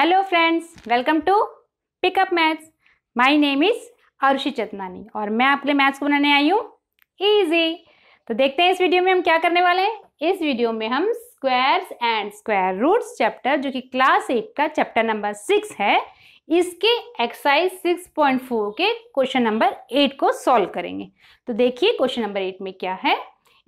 hello friends welcome to Pickup Maths my name is Arushi Chatnani और मैं आपके लिए मैथ्स को बनाने आई हूँ इजी तो देखते हैं इस वीडियो में हम क्या करने वाले हैं इस वीडियो में हम squares and square roots chapter जो कि क्लास एट का चैप्टर नंबर सिक्स है इसके एक्सरसाइज सिक्स पॉइंट फोर के क्वेश्चन नंबर एट को सॉल्व करेंगे तो देखिए क्वेश्चन नंबर एट में क्या है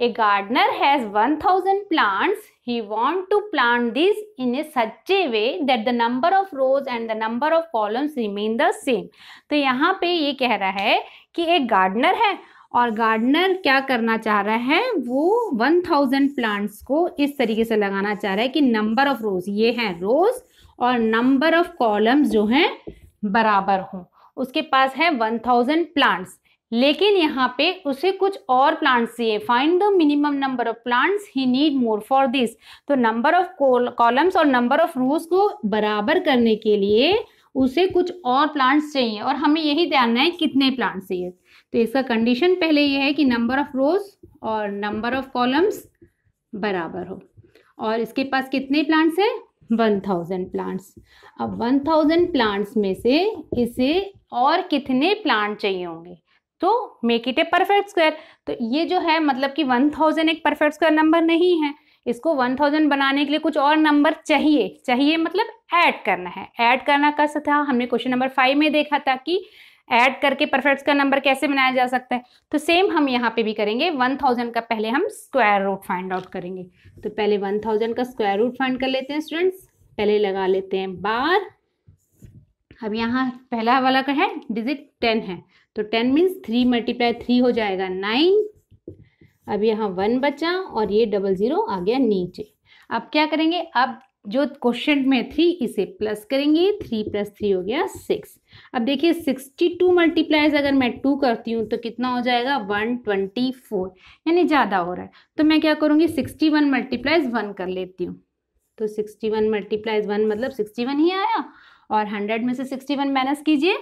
a gardener has one thousand plants he want to plant this in a such way that the number of rows and the number of columns remain the same तो यहाँ पे ये कह रहा है कि एक गार्डनर है और गार्डनर क्या करना चाह रहा है वो वन थाउजेंड प्लांट्स को इस तरीके से लगाना चाह रहा है कि नंबर ऑफ रोज ये है रोज और नंबर ऑफ कॉलम्स जो हैं बराबर हों उसके पास है वन थाउजेंड प्लांट्स लेकिन यहाँ पे उसे कुछ और प्लांट्स चाहिए find the minimum number of plants he need more for this तो नंबर ऑफ कॉलम्स और नंबर ऑफ रोज को बराबर करने के लिए उसे कुछ और प्लांट्स चाहिए और हमें यही ध्यान है कितने प्लांट्स चाहिए तो इसका कंडीशन पहले ये है कि नंबर ऑफ रोज और नंबर ऑफ कॉलम्स बराबर हो और इसके पास कितने प्लांट्स हैं वन थाउजेंड प्लांट्स अब वन थाउजेंड प्लांट्स में से इसे और कितने प्लांट चाहिए होंगे तो make it a perfect square तो ये जो है मतलब कि वन थाउजेंड एक परफेक्ट स्क्वायर नंबर नहीं है इसको वन थाउजेंड बनाने के लिए कुछ और नंबर चाहिए चाहिए मतलब ऐड करना है ऐड करना कैसे था हमने क्वेश्चन नंबर फाइव में देखा था कि ऐड करके परफेक्ट स्क्वायर नंबर कैसे बनाया जा सकता है तो सेम हम यहाँ पे भी करेंगे वन थाउजेंड का पहले हम स्क्वायर रूट फाइंड आउट करेंगे तो पहले वन थाउजेंड का स्क्वायर रूट फाइंड कर लेते हैं स्टूडेंट्स पहले लगा लेते हैं बार अब यहाँ पहला वाला का है डिजिट टेन है तो ten means three multiply three हो जाएगा नाइन अब यहाँ वन बचा और ये डबल ज़ीरो आ गया नीचे अब क्या करेंगे अब जो क्वेश्चन में थ्री इसे प्लस करेंगे थ्री प्लस थ्री हो गया सिक्स अब देखिए सिक्सटी टू मल्टीप्लाइज अगर मैं टू करती हूँ तो कितना हो जाएगा वन ट्वेंटी फोर यानी ज़्यादा हो रहा है तो मैं क्या करूँगी सिक्सटी वन मल्टीप्लाइज वन कर लेती हूँ तो सिक्सटी वन मल्टीप्लाइज वन मतलब सिक्सटी वन ही आया और हंड्रेड में से सिक्सटी वन माइनस कीजिए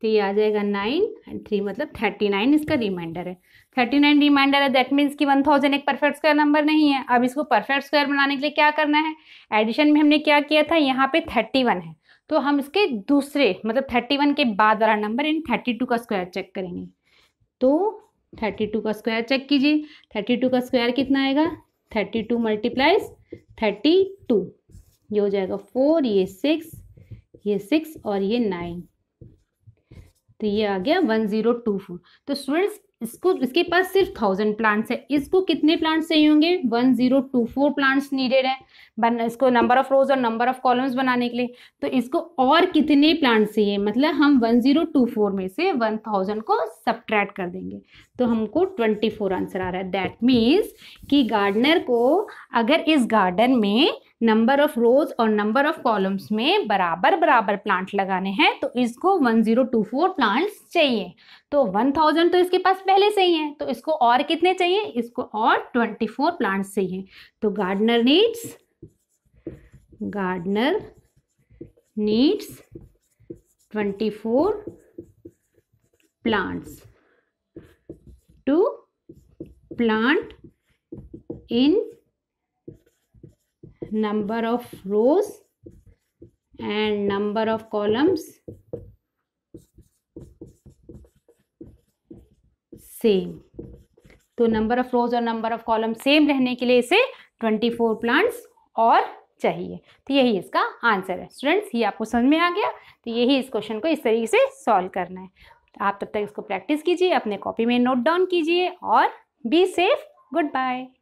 तो ये आ जाएगा नाइन एंड थ्री मतलब थर्टी नाइन इसका रिमाइंडर है थर्टी नाइन रिमाइंडर है दैट मीन्स कि वन थाउजेंड एक परफेक्ट स्क्वायर नंबर नहीं है अब इसको परफेक्ट स्क्वायर बनाने के लिए क्या करना है एडिशन में हमने क्या किया था यहाँ पे थर्टी वन है तो हम इसके दूसरे मतलब थर्टी वन के बाद वाला नंबर इन थर्टी टू का स्क्वायर चेक करेंगे तो थर्टी टू का स्क्वायर चेक कीजिए थर्टी टू का स्क्वायर कितना आएगा thirty two multiplies thirty two ये हो जाएगा फोर ये सिक्स ये सिक्स और ये नाइन तो ये आ गया वन ज़ीरो टू फोर तो स्टूडेंट्स इसको इसके पास सिर्फ थाउजेंड प्लांट्स है इसको कितने प्लांट्स चाहिए होंगे one zero two four plants needed है बन इसको नंबर ऑफ रोज और नंबर ऑफ कॉलम्स बनाने के लिए तो इसको और कितने प्लांट्स चाहिए मतलब हम वन जीरो टू फोर में से वन थाउजेंड को सब्ट्रैक्ट कर देंगे तो हमको ट्वेंटी फोर आंसर आ रहा है दैट मीन्स कि गार्डनर को अगर इस गार्डन में नंबर ऑफ रोज और नंबर ऑफ कॉलम्स में बराबर बराबर प्लांट लगाने हैं तो इसको 1024 प्लांट्स चाहिए तो 1000 तो इसके पास पहले से ही है तो इसको और कितने चाहिए इसको और 24 प्लांट्स चाहिए तो gardener needs gardener needs 24 plants to plant in number of rows and number of columns same तो नंबर ऑफ रोज और नंबर ऑफ कॉलम सेम रहने के लिए इसे 24 प्लांट्स और चाहिए तो यही इसका आंसर है स्टूडेंट्स ये आपको समझ में आ गया तो यही इस क्वेश्चन को इस तरीके से सॉल्व करना है तो आप तब तक इसको प्रैक्टिस कीजिए अपने कॉपी में नोट डाउन कीजिए और बी सेफ गुड बाय